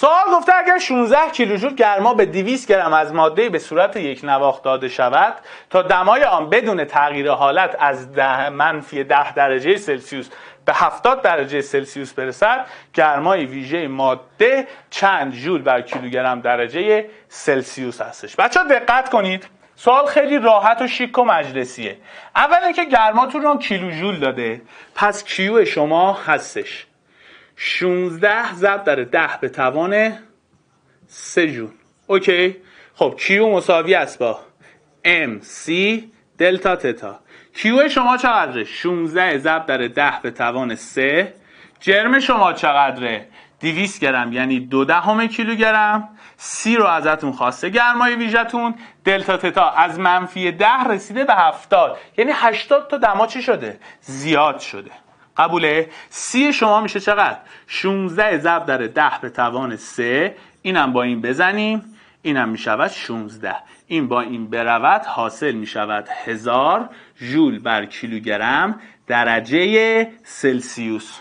سوال گفته اگر 16 کیلوجول گرما به 200 گرم از ماده به صورت یک نواخت داده شود تا دمای آن بدون تغییر حالت از ده منفی 10 درجه سلسیوس به 70 درجه سلسیوس برسد گرمای ویژه ماده چند جول بر کیلوگرم درجه سلسیوس هستش بچه دقت کنید سوال خیلی راحت و شیک و مجلسیه اول اینکه گرماتون رو کیلو جول داده پس کیو شما هستش 16 ضرب در 10 به توان 3 جون اوکی خب کیو مساوی است با ام سی دلتا تتا کیو شما چقدره 16 ضرب در 10 به توان 3 جرم شما چقدره 200 گرم یعنی دو دهم کیلوگرم سی رو ازتون خواسته گرمای ویژتون دلتا تتا از منفی ده رسیده به هفتاد یعنی هشتاد تا دما چی شده زیاد شده قبوله سی شما میشه چقدر 16 ضرب در 10 به توان 3 اینم با این بزنیم اینم میشود 16 این با این برود حاصل میشود هزار ژول بر کیلوگرم درجه سلسیوس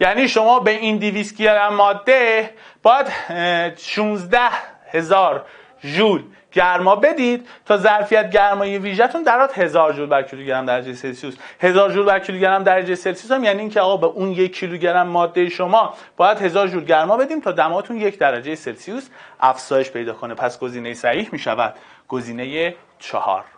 یعنی شما به این 200 گرم ماده باید 16 هزار ژول گرما بدید تا ظرفیت گرمایی ویژهتون درات هزار جول بر کیلوگرم درجه سلسیوس هزار جول بر کیلوگرم درجه سلسیوس هم یعنی اینکه آقا به اون یک کیلوگرم ماده شما باید هزار جول گرما بدیم تا دماتون یک درجه سلسیوس افزایش پیدا کنه پس گزینه صحیح می شود گزینه چهار